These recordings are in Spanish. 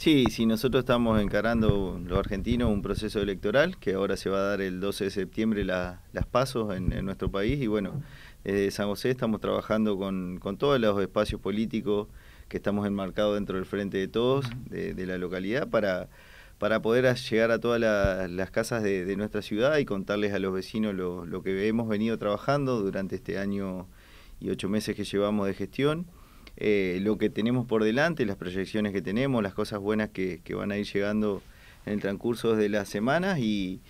Sí, sí, nosotros estamos encarando, los argentinos, un proceso electoral que ahora se va a dar el 12 de septiembre la, las pasos en, nuestro país y bueno, desde San José estamos trabajando con, todos los espacios políticos que estamos enmarcados dentro del Frente de Todos, de, la localidad, para, para poder llegar a todas las casas de, de, nuestra ciudad y contarles a los vecinos lo, lo que hemos venido trabajando durante este año y ocho meses que llevamos de gestión eh, lo que tenemos por delante, las proyecciones que tenemos, las cosas buenas que, van a ir llegando en el transcurso de las semanas y,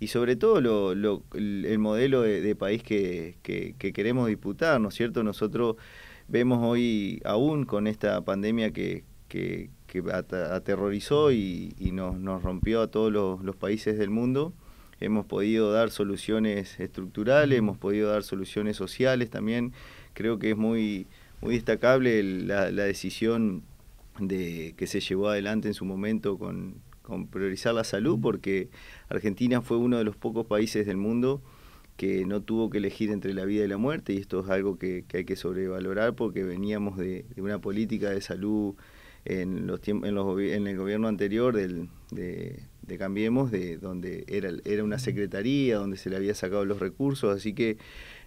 y sobre todo lo, lo, el modelo de, país que, queremos disputar, ¿no es cierto? Nosotros vemos hoy, aún con esta pandemia que, aterrorizó y, nos, rompió a todos los países del mundo, hemos podido dar soluciones estructurales, hemos podido dar soluciones sociales también, creo que es muy muy destacable la, la decisión de, que se llevó adelante en su momento con, priorizar la salud, porque Argentina fue uno de los pocos países del mundo que no tuvo que elegir entre la vida y la muerte, y esto es algo que, que hay que sobrevalorar porque veníamos de, de una política de salud en, los en, los, en el gobierno anterior del, de, Cambiemos, de donde era, una secretaría, donde se le había sacado los recursos, así que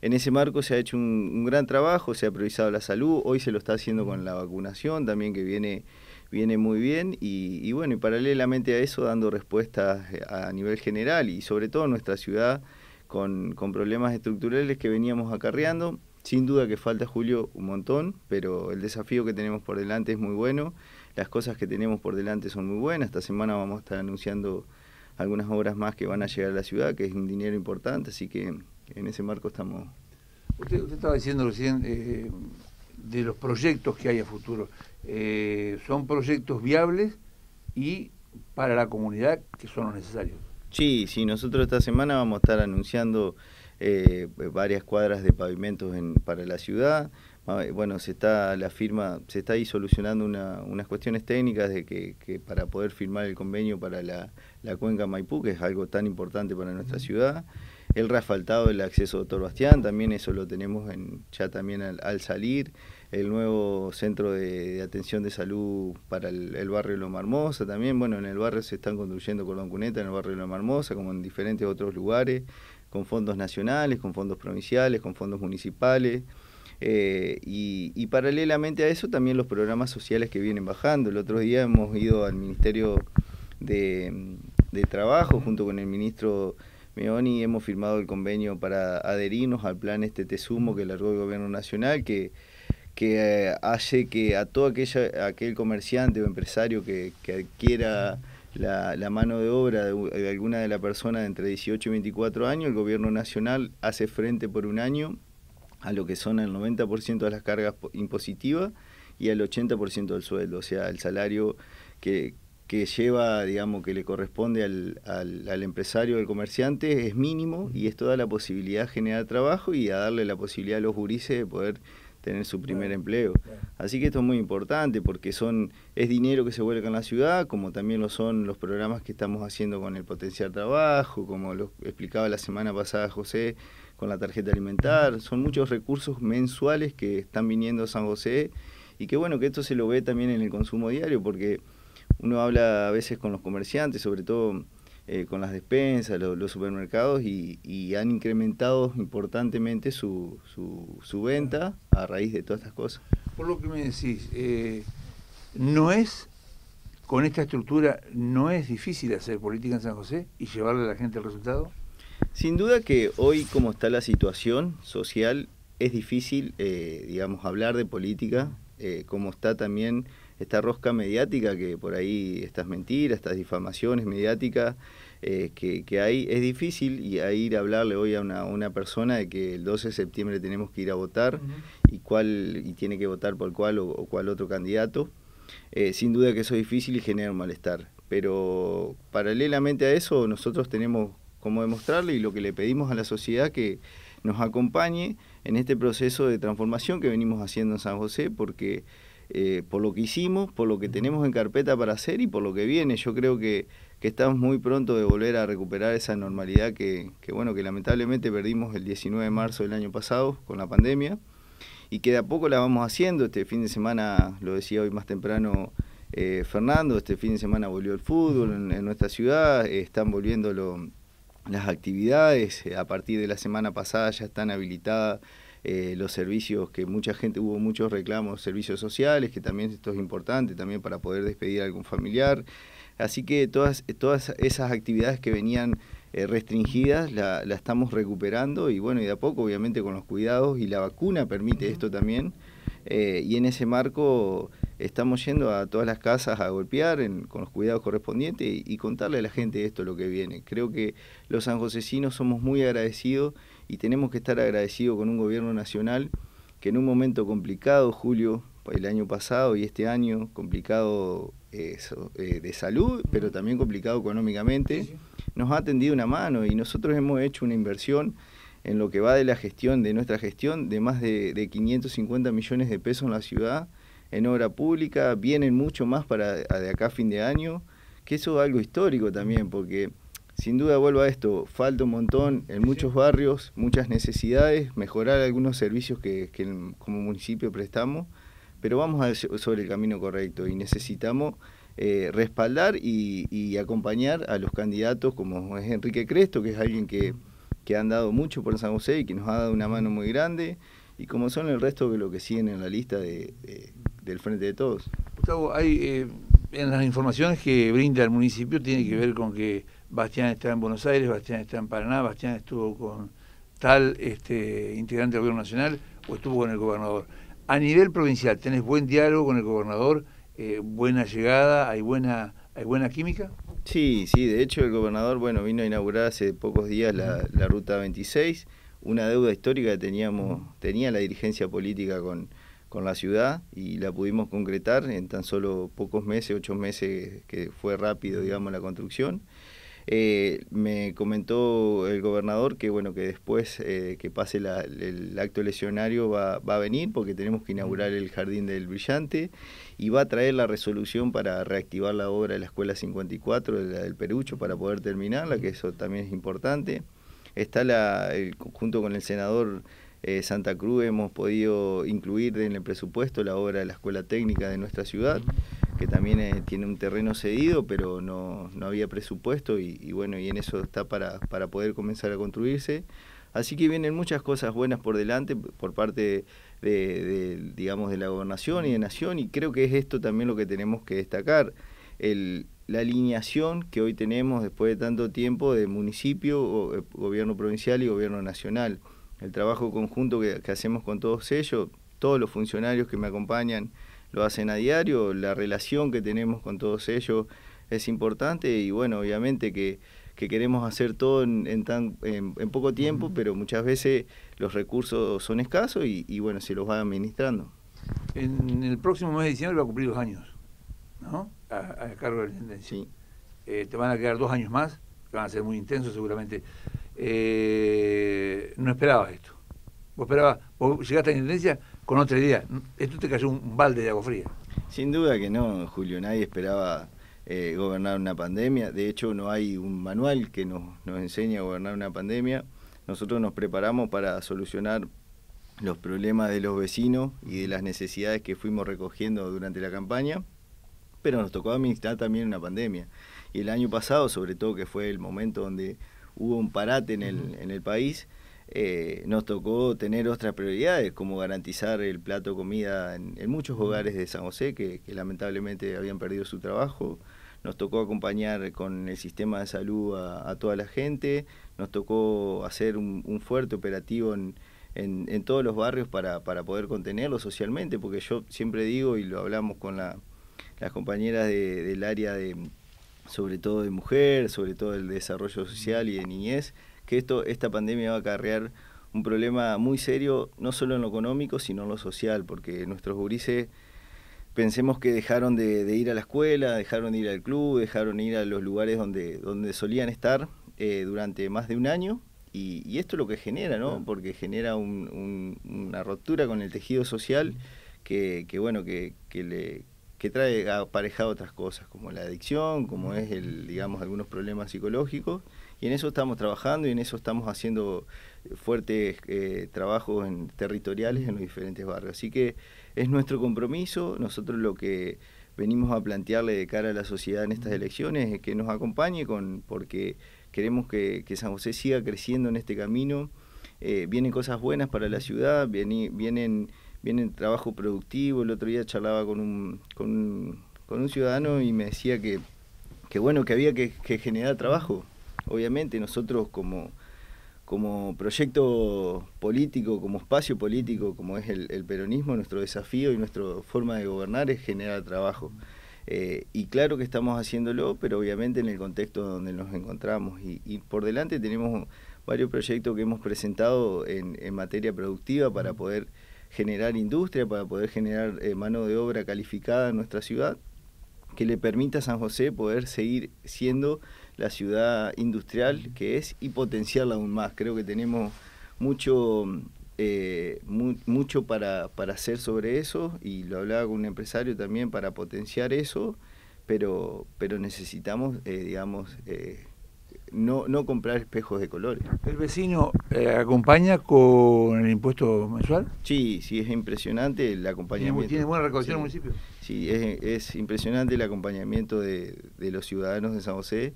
en ese marco se ha hecho un, gran trabajo, se ha priorizado la salud, hoy se lo está haciendo con la vacunación también que viene, viene muy bien y, bueno, y paralelamente a eso dando respuestas a nivel general y sobre todo en nuestra ciudad con problemas estructurales que veníamos acarreando sin duda que falta, Julio, un montón, pero el desafío que tenemos por delante es muy bueno. Las cosas que tenemos por delante son muy buenas. Esta semana vamos a estar anunciando algunas obras más que van a llegar a la ciudad, que es un dinero importante, así que en ese marco estamos. Usted, estaba diciendo recién eh, de los proyectos que hay a futuro. Eh, son proyectos viables y para la comunidad que son los necesarios. Sí, sí, nosotros esta semana vamos a estar anunciando eh, eh, varias cuadras de pavimentos para la ciudad. Ah, eh, bueno, se está la firma, se está ahí solucionando unas cuestiones técnicas de que, para poder firmar el convenio para la, cuenca Maipú, que es algo tan importante para nuestra ciudad. El reasfaltado del acceso Doctor Bastián, también eso lo tenemos ya también al, salir el nuevo centro de, atención de salud para el, el, barrio Loma Marmosa también. Bueno, en el barrio se están construyendo cordón cuneta, en el barrio Loma Marmosa como en diferentes otros lugares con fondos nacionales, con fondos provinciales, con fondos municipales. Eh, y, y, paralelamente a eso también los programas sociales que vienen bajando. El otro día hemos ido al Ministerio de, Trabajo junto con el ministro Meoni, y hemos firmado el convenio para adherirnos al plan este Tesumo que largó el gobierno nacional, que, que eh, hace que a todo aquella, aquel comerciante o empresario que, que adquiera la, mano de obra de, alguna de las personas de entre 18 y 24 años, el gobierno nacional hace frente por un año a lo que son el 90% de las cargas impositivas y al 80% del sueldo, o sea, el salario que, lleva, digamos, que le corresponde al, al, al empresario, al comerciante, es mínimo y esto da la posibilidad de generar trabajo y a darle la posibilidad a los jurises de poder tener su primer empleo. Así que esto es muy importante porque son es dinero que se vuelca en la ciudad, como también lo son los programas que estamos haciendo con el potencial trabajo, como lo explicaba la semana pasada José con la tarjeta alimentar, son muchos recursos mensuales que están viniendo a San José y que bueno que esto se lo ve también en el consumo diario porque uno habla a veces con los comerciantes, sobre todo eh, con las despensas, los supermercados y, han incrementado importantemente su, su, venta a raíz de todas estas cosas. Por lo que me decís, eh, no es, con esta estructura, no es difícil hacer política en San José y llevarle a la gente el resultado. Sin duda que hoy, como está la situación social, es difícil, eh, digamos, hablar de política, como está también esta rosca mediática que por ahí estas mentiras, estas difamaciones mediáticas eh, que, que, ahí es difícil y ahí ir a hablarle hoy a una, persona de que el 12 de septiembre tenemos que ir a votar y cuál y tiene que votar por cuál o, cual cuál otro candidato. Eh, sin duda que eso es difícil y genera un malestar. Pero paralelamente a eso nosotros tenemos como demostrarle y lo que le pedimos a la sociedad que nos acompañe en este proceso de transformación que venimos haciendo en San José porque eh, por lo que hicimos, por lo que tenemos en carpeta para hacer y por lo que viene. Yo creo que, estamos muy pronto de volver a recuperar esa normalidad que, bueno, que lamentablemente perdimos el 19 de marzo del año pasado con la pandemia y que de a poco la vamos haciendo. Este fin de semana, lo decía hoy más temprano eh, Fernando, este fin de semana volvió el fútbol en, nuestra ciudad, eh, están volviendo las actividades, a partir de la semana pasada ya están habilitadas eh, los servicios que mucha gente, hubo muchos reclamos, servicios sociales, que también esto es importante, también para poder despedir a algún familiar. Así que todas, todas esas actividades que venían eh, restringidas la, estamos recuperando y bueno, y de a poco obviamente con los cuidados y la vacuna permite esto también. Eh, y en ese marco estamos yendo a todas las casas a golpear con los cuidados correspondientes y, y, contarle a la gente esto lo que viene. Creo que los sanjosecinos somos muy agradecidos y tenemos que estar agradecidos con un gobierno nacional que en un momento complicado, Julio, el año pasado y este año, complicado eh, eh, de salud, pero también complicado económicamente, nos ha tendido una mano y nosotros hemos hecho una inversión en lo que va de la gestión, de nuestra gestión, de más de, de 550 millones de pesos en la ciudad, en obra pública, vienen mucho más para de acá a fin de año, que eso es algo histórico también, porque sin duda vuelvo a esto, falta un montón en muchos barrios, muchas necesidades, mejorar algunos servicios que, como municipio prestamos, pero vamos a, sobre el camino correcto y necesitamos eh, respaldar y, acompañar a los candidatos como es Enrique Cresto, que es alguien que, que han dado mucho por San José y que nos ha dado una mano muy grande, y como son el resto de lo que siguen en la lista de, del Frente de Todos. Gustavo, hay, eh, en las informaciones que brinda el municipio tiene que ver con que Bastián está en Buenos Aires, Bastián está en Paraná, Bastián estuvo con tal este, integrante del gobierno nacional o estuvo con el gobernador. A nivel provincial, ¿tenés buen diálogo con el gobernador? Eh, buena, ¿Hay buena química? Sí, sí, de hecho el gobernador bueno, vino a inaugurar hace pocos días la, Ruta 26, una deuda histórica que teníamos, tenía la dirigencia política con, con la ciudad y la pudimos concretar en tan solo pocos meses, ocho meses que fue rápido, digamos, la construcción. Eh, me comentó el gobernador que bueno que después eh, que pase el acto lesionario va, a venir porque tenemos que inaugurar el Jardín del Brillante y va a traer la resolución para reactivar la obra de la Escuela 54, de la del Perucho, para poder terminarla, que eso también es importante. Está la, el, junto con el senador eh, Santa Cruz hemos podido incluir en el presupuesto la obra de la Escuela Técnica de nuestra ciudad, que también eh, tiene un terreno cedido, pero no, no había presupuesto y, bueno, y en eso está para, para poder comenzar a construirse. Así que vienen muchas cosas buenas por delante por parte de, digamos, de la gobernación y de Nación y creo que es esto también lo que tenemos que destacar. El, la alineación que hoy tenemos después de tanto tiempo de municipio, eh, gobierno provincial y gobierno nacional el trabajo conjunto que, hacemos con todos ellos, todos los funcionarios que me acompañan lo hacen a diario, la relación que tenemos con todos ellos es importante y bueno, obviamente que, queremos hacer todo en, en tan, en, poco tiempo, pero muchas veces los recursos son escasos y, bueno, se los va administrando. En el próximo mes de diciembre va a cumplir dos años, ¿no? A, cargo de la Sí. Eh, te van a quedar dos años más, que van a ser muy intensos seguramente. Eh, no esperabas esto. Vos, esperabas, vos llegaste a la intendencia con otra idea. Esto te cayó un balde de agua fría. Sin duda que no, Julio. Nadie esperaba eh, gobernar una pandemia. De hecho, no hay un manual que nos, nos enseñe a gobernar una pandemia. Nosotros nos preparamos para solucionar los problemas de los vecinos y de las necesidades que fuimos recogiendo durante la campaña, pero nos tocó administrar también una pandemia. Y el año pasado, sobre todo, que fue el momento donde hubo un parate en el, en el país, eh, nos tocó tener otras prioridades, como garantizar el plato comida en, muchos hogares de San José que, lamentablemente habían perdido su trabajo. Nos tocó acompañar con el sistema de salud a, toda la gente, nos tocó hacer un, fuerte operativo en, en, todos los barrios para, para poder contenerlo socialmente, porque yo siempre digo y lo hablamos con las compañeras del área de, sobre todo de mujer, sobre todo del desarrollo social y de niñez, que esto, esta pandemia va a acarrear un problema muy serio, no solo en lo económico, sino en lo social, porque nuestros gurises, pensemos que dejaron de, ir a la escuela, dejaron de ir al club, dejaron de ir a los lugares donde, donde solían estar eh, durante más de un año, y, y, esto es lo que genera, ¿no? Porque genera una ruptura con el tejido social que, que bueno, que, que, le, que trae aparejado otras cosas, como la adicción, como es, el, digamos, algunos problemas psicológicos. Y en eso estamos trabajando y en eso estamos haciendo fuertes eh, trabajos en, territoriales en los diferentes barrios. Así que es nuestro compromiso, nosotros lo que venimos a plantearle de cara a la sociedad en estas elecciones es que nos acompañe con, porque queremos que, San José siga creciendo en este camino. Eh, vienen cosas buenas para la ciudad, vienen viene trabajo productivo. El otro día charlaba con un, con con un ciudadano y me decía que, que bueno, que había que, generar trabajo. Obviamente nosotros como, como proyecto político, como espacio político, como es el, peronismo, nuestro desafío y nuestra forma de gobernar es generar trabajo. Eh, y claro que estamos haciéndolo, pero obviamente en el contexto donde nos encontramos. Y, y por delante tenemos varios proyectos que hemos presentado en, en materia productiva para poder generar industria, para poder generar eh, mano de obra calificada en nuestra ciudad, que le permita a San José poder seguir siendo la ciudad industrial que es y potenciarla aún más. Creo que tenemos mucho, eh, mucho para, hacer sobre eso y lo hablaba con un empresario también para potenciar eso, pero, pero necesitamos, eh, digamos, no, no comprar espejos de colores. ¿El vecino eh, acompaña con el impuesto mensual? Sí, sí, es impresionante el acompañamiento. ¿Tiene, buena recolección sí, el municipio? Sí, es, impresionante el acompañamiento de, los ciudadanos de San José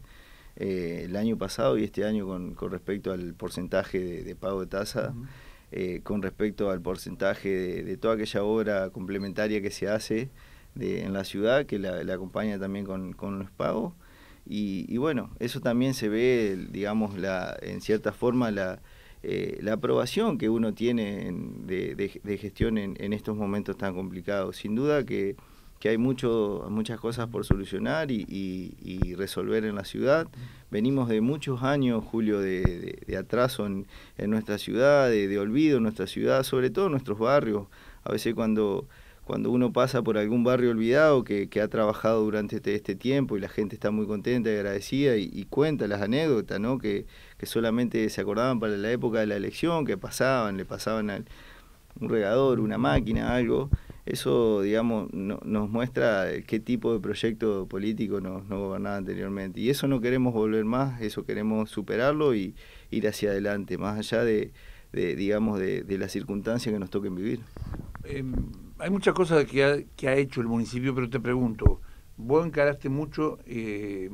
eh, el año pasado y este año con, respecto al porcentaje de, pago de tasa. Eh, con respecto al porcentaje de, toda aquella obra complementaria que se hace en la ciudad, que la, acompaña también con los pagos, y, bueno, eso también se ve, digamos, la, en cierta forma la, eh, la aprobación que uno tiene de, de, gestión en, estos momentos tan complicados. Sin duda que, hay mucho, muchas cosas por solucionar y, y, resolver en la ciudad. Venimos de muchos años, Julio, de, de atraso en, en, nuestra ciudad, de, de olvido en nuestra ciudad, sobre todo en nuestros barrios. A veces cuando cuando uno pasa por algún barrio olvidado que, ha trabajado durante este, este, tiempo y la gente está muy contenta y agradecida y, cuenta las anécdotas, ¿no? Que, que, solamente se acordaban para la época de la elección, que pasaban, le pasaban al, un regador, una máquina, algo. Eso, digamos, no, nos muestra qué tipo de proyecto político nos no gobernaba anteriormente. Y eso no queremos volver más, eso queremos superarlo y ir hacia adelante, más allá de, de digamos, de, de las circunstancias que nos toquen vivir. Em, hay muchas cosas que ha, que ha hecho el municipio, pero te pregunto, vos encaraste mucho eh,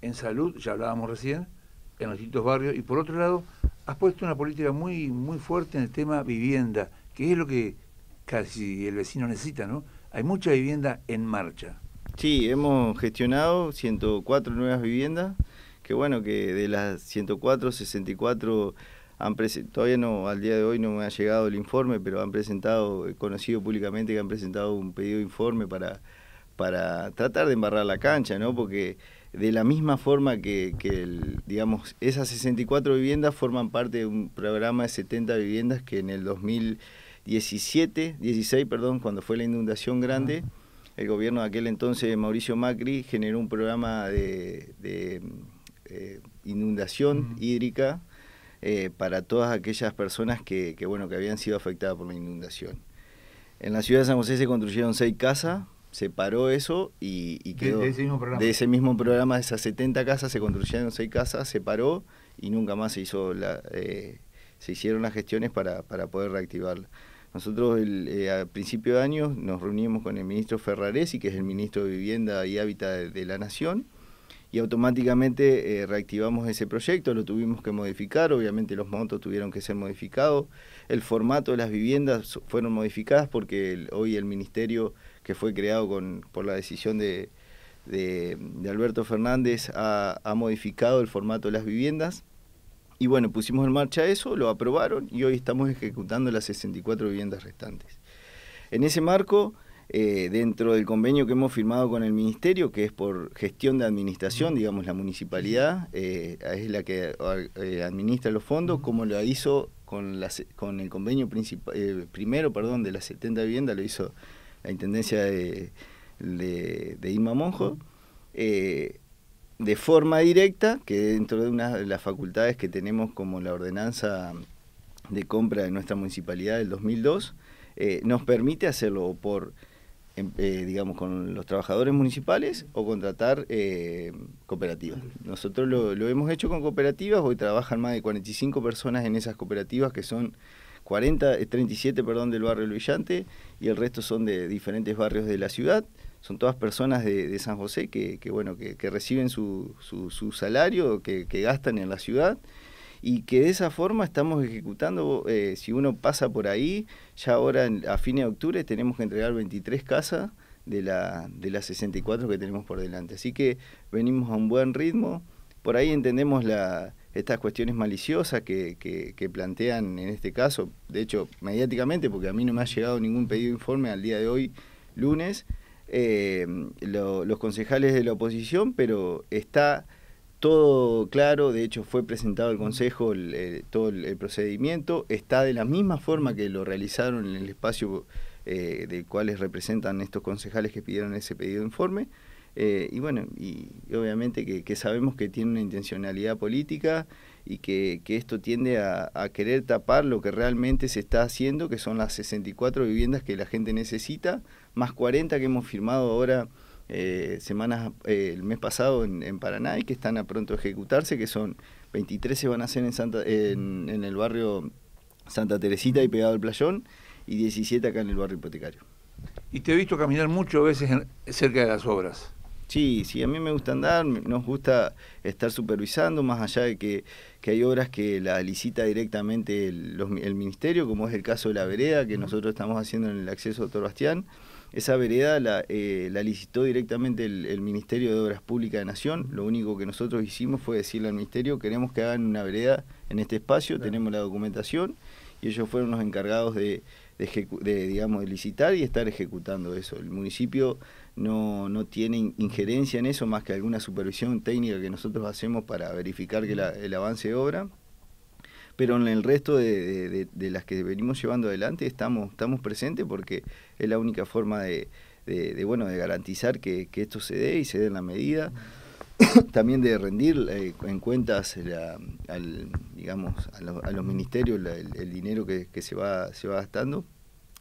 en salud, ya hablábamos recién, en los distintos barrios, y por otro lado, has puesto una política muy, muy fuerte en el tema vivienda, que es lo que casi el vecino necesita, ¿no? Hay mucha vivienda en marcha. Sí, hemos gestionado 104 nuevas viviendas, que bueno, que de las 104, 64 han todavía no, al día de hoy no me ha llegado el informe, pero han presentado, he conocido públicamente que han presentado un pedido de informe para, para tratar de embarrar la cancha, ¿no? Porque de la misma forma que, el, digamos, esas 64 viviendas forman parte de un programa de 70 viviendas que en el 2017, 16, perdón, cuando fue la inundación grande, el gobierno de aquel entonces Mauricio Macri generó un programa de, de eh, inundación hídrica eh, para todas aquellas personas que, que, bueno, que habían sido afectadas por la inundación. En la ciudad de San José se construyeron seis casas, se paró eso y, quedó. De, ese mismo programa. De esas 70 casas, se construyeron seis casas, se paró y nunca más se hizo eh, se hicieron las gestiones para, para poder reactivarla. Nosotros el, eh, a principio de año nos reunimos con el ministro Ferraresi, que es el ministro de Vivienda y Hábitat de la Nación, y automáticamente eh, reactivamos ese proyecto, lo tuvimos que modificar, obviamente los montos tuvieron que ser modificados, el formato de las viviendas fueron modificadas porque hoy el ministerio que fue creado por la decisión de, de, Alberto Fernández ha, ha, modificado el formato de las viviendas. Y bueno, pusimos en marcha eso, lo aprobaron y hoy estamos ejecutando las 64 viviendas restantes. En ese marco eh, dentro del convenio que hemos firmado con el Ministerio, que es por gestión de administración, digamos, la municipalidad eh, es la que eh, administra los fondos, como lo hizo con, la, con el convenio primero perdón, de la 70 viviendas, lo hizo la Intendencia de, de, Monjo. de forma directa, que dentro de una de las facultades que tenemos como la ordenanza de compra de nuestra municipalidad del 2002, nos permite hacerlo por Em, eh, digamos, con los trabajadores municipales o contratar eh, cooperativas. Nosotros lo, hemos hecho con cooperativas, hoy trabajan más de 45 personas en esas cooperativas que son 40, 37 eh, perdón, del barrio Luillante y el resto son de diferentes barrios de la ciudad. Son todas personas de, San José que, bueno, que, reciben su, salario, que, que gastan en la ciudad y que de esa forma estamos ejecutando, eh, si uno pasa por ahí, ya ahora a fines de octubre tenemos que entregar 23 casas de, la, de las 64 que tenemos por delante. Así que venimos a un buen ritmo, por ahí entendemos la, estas cuestiones maliciosas que, plantean en este caso, de hecho mediáticamente, porque a mí no me ha llegado ningún pedido de informe al día de hoy, lunes, eh, los concejales de la oposición, pero está todo claro, de hecho fue presentado al Consejo eh, todo el, procedimiento, está de la misma forma que lo realizaron en el espacio eh, del cual representan estos concejales que pidieron ese pedido de informe, eh, y bueno, y, obviamente que, sabemos que tiene una intencionalidad política y que, esto tiende a, a, querer tapar lo que realmente se está haciendo, que son las 64 viviendas que la gente necesita, más 40 que hemos firmado ahora eh, semanas eh, el mes pasado en, Paraná y que están a pronto ejecutarse, que son 23 se van a hacer en, Santa, en, el barrio Santa Teresita y pegado al playón y 17 acá en el barrio hipotecario. Y te he visto caminar muchas veces cerca de las obras. Sí, sí, a mí me gusta andar, nos gusta estar supervisando, más allá de que, hay obras que la licita directamente el, el, ministerio, como es el caso de la vereda que nosotros estamos haciendo en el acceso a Torbastián. Esa vereda la, eh, licitó directamente el, Ministerio de Obras Públicas de Nación. Lo único que nosotros hicimos fue decirle al Ministerio, queremos que hagan una vereda en este espacio, tenemos la documentación y ellos fueron los encargados de, digamos, licitar y estar ejecutando eso. El municipio no, no tiene injerencia en eso más que alguna supervisión técnica que nosotros hacemos para verificar que mm. el avance de obra pero en el resto de, las que venimos llevando adelante estamos, estamos presentes porque es la única forma de, bueno, de garantizar que, esto se dé y se dé en la medida. También de rendir eh, en cuentas digamos, a, los ministerios el, dinero que, se, va, se va gastando.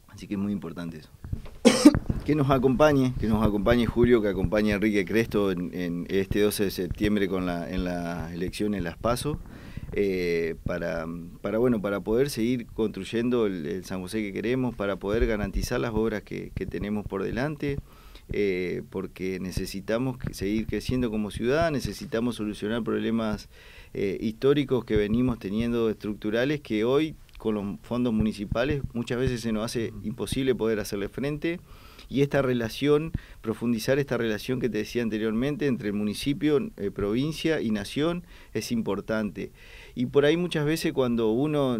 Así que es muy importante eso. que nos acompañe, que nos acompañe Julio, que acompañe Enrique Cresto en, este 12 de septiembre con la, en las elecciones Las Paso. Eh, para, para, bueno, para poder seguir construyendo el, San José que queremos, para poder garantizar las obras que, tenemos por delante. Eh, porque necesitamos seguir creciendo como ciudad, necesitamos solucionar problemas eh, históricos que venimos teniendo estructurales que hoy con los fondos municipales muchas veces se nos hace imposible poder hacerle frente y esta relación, profundizar esta relación que te decía anteriormente entre el municipio, provincia y nación es importante. Y por ahí muchas veces cuando uno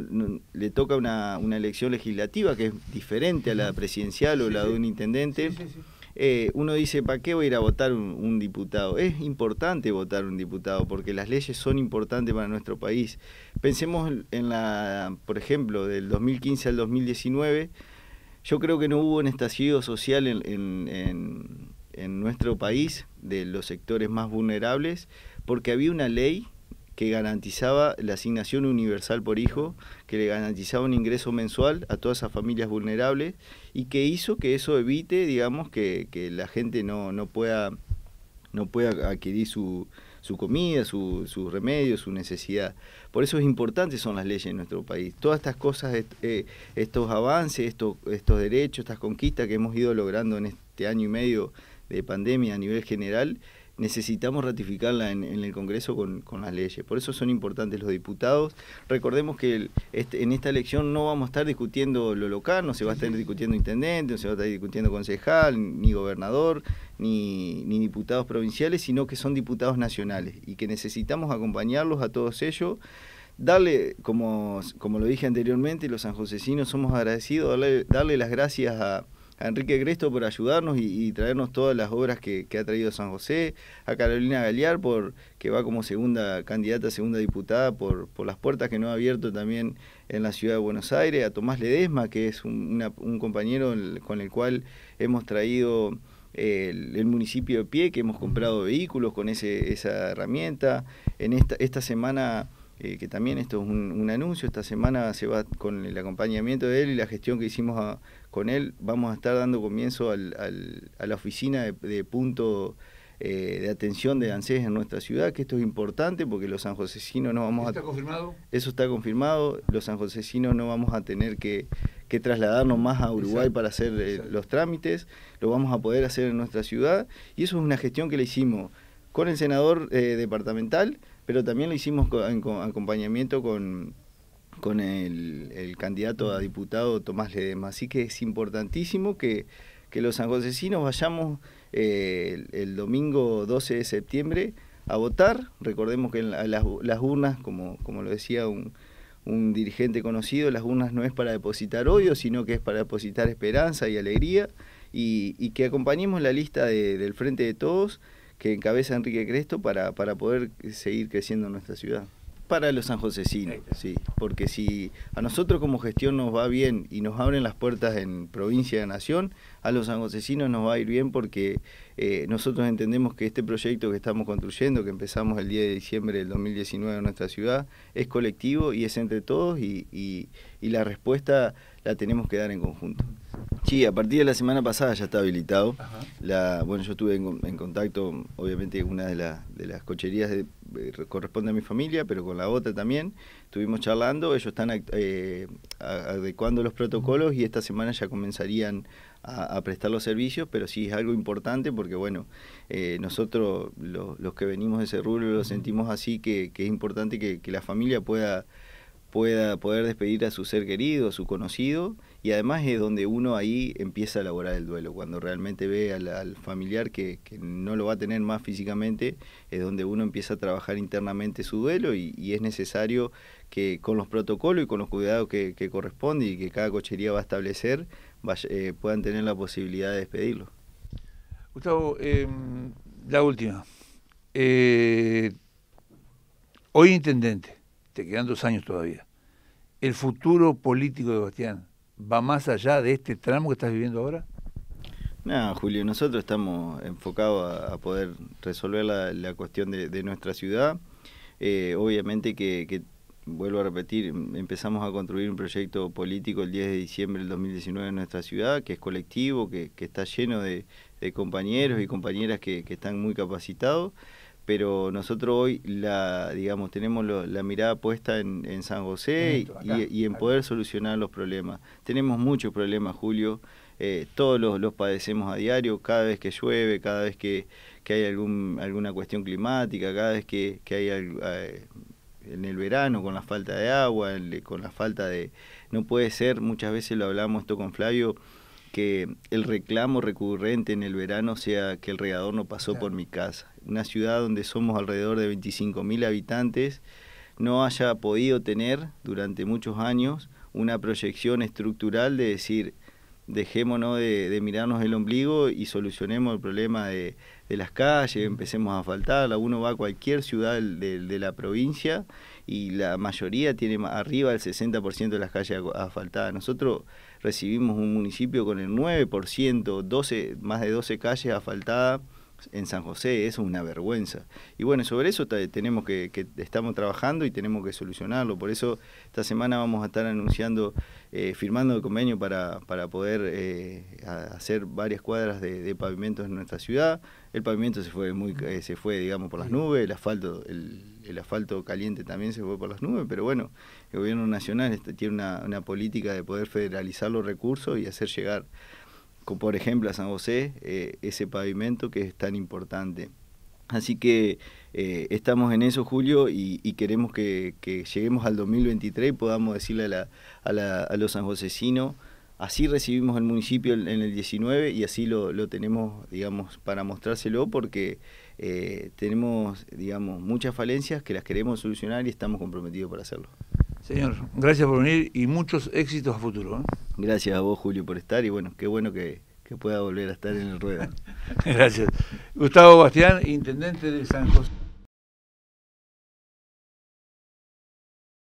le toca una, una elección legislativa que es diferente a la presidencial o la de un intendente, eh, uno dice, ¿para qué voy a ir a votar un, diputado? Es importante votar un diputado porque las leyes son importantes para nuestro país. Pensemos en la, por ejemplo, del 2015 al 2019, yo creo que no hubo un estallido social en, en, en, en nuestro país de los sectores más vulnerables porque había una ley que garantizaba la asignación universal por hijo, que le garantizaba un ingreso mensual a todas esas familias vulnerables y que hizo que eso evite, digamos, que, la gente no, no, pueda, no pueda adquirir su, comida, su, remedio, su necesidad. Por eso es importante son las leyes en nuestro país. Todas estas cosas, eh, estos avances, estos, estos derechos, estas conquistas que hemos ido logrando en este año y medio de pandemia a nivel general, necesitamos ratificarla en, en el Congreso con, las leyes. Por eso son importantes los diputados. Recordemos que este, en esta elección no vamos a estar discutiendo lo local, no se va a estar discutiendo intendente, no se va a estar discutiendo concejal, ni gobernador, ni, ni diputados provinciales, sino que son diputados nacionales y que necesitamos acompañarlos a todos ellos darle, como, como lo dije anteriormente, los sanjosecinos somos agradecidos, darle las gracias a, a Enrique Cresto por ayudarnos y, traernos todas las obras que, ha traído San José, a Carolina Galear por que va como segunda candidata segunda diputada por, por las puertas que no ha abierto también en la ciudad de Buenos Aires, a Tomás Ledesma, que es un, compañero con el cual hemos traído eh, el, el, municipio de pie, que hemos comprado vehículos con ese, esa herramienta. En esta, esta semana eh, que también esto es un, anuncio, esta semana se va con el acompañamiento de él y la gestión que hicimos ah, con él, vamos a estar dando comienzo al, a la oficina de, punto eh, de atención de ANSES en nuestra ciudad, que esto es importante porque los sanjosecinos no vamos a... a... ¿Está confirmado? Eso está confirmado, los sanjosecinos no vamos a tener que, trasladarnos más a Uruguay para hacer eh, los trámites, lo vamos a poder hacer en nuestra ciudad y eso es una gestión que le hicimos con el senador departamental, pero también lo hicimos en acompañamiento con, con el, candidato a diputado Tomás Ledema. Así que es importantísimo que, los sanjosecinos vayamos eh, el, domingo 12 de septiembre a votar. Recordemos que las, urnas, como, como lo decía un, dirigente conocido, las urnas no es para depositar odio, sino que es para depositar esperanza y alegría. Y, que acompañemos la lista del Frente de Todos que encabeza Enrique Cresto para, poder seguir creciendo nuestra ciudad. Para los sanjosecinos, sí, porque si a nosotros como gestión nos va bien y nos abren las puertas en provincia de nación, a los sanjosecinos nos va a ir bien porque eh, nosotros entendemos que este proyecto que estamos construyendo, que empezamos el 10 de diciembre del 2019 en nuestra ciudad, es colectivo y es entre todos y la respuesta la tenemos que dar en conjunto. Sí, a partir de la semana pasada ya está habilitado. bueno, yo estuve en, contacto, obviamente una de, de las cocherías de, eh, corresponde a mi familia, pero con la otra también. Estuvimos charlando, ellos están eh, adecuando los protocolos y esta semana ya comenzarían a, prestar los servicios, pero sí es algo importante porque, bueno, eh, nosotros los que venimos de ese rubro lo sentimos así, que, es importante que, la familia pueda, pueda poder despedir a su ser querido, a su conocido y además es donde uno ahí empieza a elaborar el duelo, cuando realmente ve al, familiar que, no lo va a tener más físicamente, es donde uno empieza a trabajar internamente su duelo y, es necesario que con los protocolos y con los cuidados que, corresponde y que cada cochería va a establecer, eh, puedan tener la posibilidad de despedirlo. Gustavo, em, la última. Eh, hoy intendente, te quedan dos años todavía. El futuro político de Bastián, va más allá de este tramo que estás viviendo ahora? No, Julio, nosotros estamos enfocados a, poder resolver la, cuestión de, nuestra ciudad. Eh, obviamente que, vuelvo a repetir, empezamos a construir un proyecto político el 10 de diciembre del 2019 en nuestra ciudad, que es colectivo, que, está lleno de, compañeros y compañeras que, que están muy capacitados pero nosotros hoy la digamos tenemos la mirada puesta en, San José y, en poder solucionar los problemas. Tenemos muchos problemas, Julio, eh, todos los, padecemos a diario, cada vez que llueve, cada vez que, hay algún, alguna cuestión climática, cada vez que, que hay en el verano con la falta de agua, con la falta de... No puede ser, muchas veces lo hablamos esto con Flavio, que el reclamo recurrente en el verano sea que el regador no pasó por mi casa. Una ciudad donde somos alrededor de 25.000 habitantes no haya podido tener durante muchos años una proyección estructural de decir, dejémonos de, mirarnos el ombligo y solucionemos el problema de, las calles, empecemos a asfaltarla. Uno va a cualquier ciudad de, la provincia y la mayoría tiene arriba el 60% de las calles asfaltadas. Nosotros recibimos un municipio con el 9%, 12, más de 12 calles asfaltadas en San José, eso es una vergüenza. Y bueno, sobre eso tenemos que, estamos trabajando y tenemos que solucionarlo. Por eso esta semana vamos a estar anunciando, eh, firmando el convenio para, para poder eh, hacer varias cuadras de, pavimentos en nuestra ciudad. El pavimento se fue muy, eh, se fue, digamos, por las nubes, el asfalto, el, asfalto caliente también se fue por las nubes, pero bueno, el gobierno nacional este, tiene una política de poder federalizar los recursos y hacer llegar por ejemplo a San José, eh, ese pavimento que es tan importante. Así que eh, estamos en eso, Julio, y, queremos que, lleguemos al 2023 y podamos decirle a, la, a, los sanjosecinos, así recibimos el municipio en, el 19 y así lo, tenemos, digamos, para mostrárselo, porque eh, tenemos, digamos, muchas falencias que las queremos solucionar y estamos comprometidos para hacerlo. Señor, gracias por venir y muchos éxitos a futuro. ¿eh? Gracias a vos, Julio, por estar y bueno, qué bueno que, que pueda volver a estar en el rueda. gracias. Gustavo Bastián, intendente de San José.